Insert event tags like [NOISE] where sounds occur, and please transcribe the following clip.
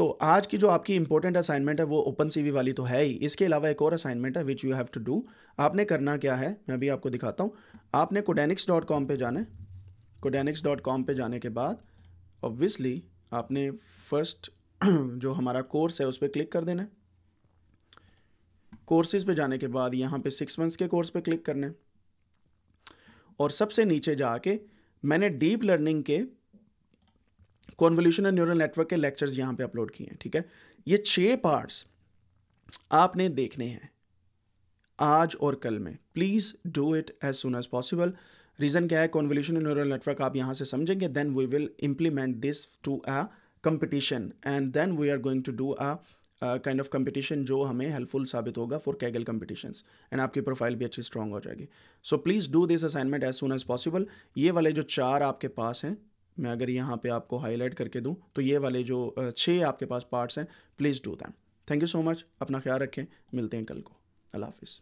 तो आज की जो आपकी इंपॉर्टेंट असाइनमेंट है वो ओपन सीवी वाली तो है ही इसके अलावा एक और असाइनमेंट है which you have to do आपने करना क्या है मैं भी आपको दिखाता हूँ आपने कोडेनिक्स डॉट कॉम पर जाना है कोडेनिक्स डॉट कॉम पर जाने के बाद ऑब्वियसली आपने फर्स्ट [CLEARS THROAT] जो हमारा कोर्स है उस पर क्लिक कर देना है कोर्सेज पे जाने के बाद यहाँ पे सिक्स मंथ्स के कोर्स पे क्लिक करना है और सबसे नीचे जाके मैंने डीप लर्निंग के कॉन्वोल्यूशन एंड न्यूरल नेटवर्क के लेक्चर्स यहाँ पे अपलोड किए हैं ठीक है ये छः पार्ट्स आपने देखने हैं आज और कल में please do it as soon as possible reason क्या है कॉन्वोल्यूशन एंड न्यूरल नेटवर्क आप यहाँ से समझेंगे then we will implement this to a competition and then we are going to do a kind of competition जो हमें helpful साबित होगा फॉर कैगल कंपिटिशन एंड आपकी प्रोफाइल भी अच्छी स्ट्रॉन्ग हो जाएगी so please do this assignment as soon as possible ये वाले जो चार आपके पास हैं मैं अगर यहाँ पे आपको हाईलाइट करके दूँ तो ये वाले जो छः आपके पास पार्ट्स हैं please do them thank you so much अपना ख्याल रखें मिलते हैं कल को अल्लाह हाफिज़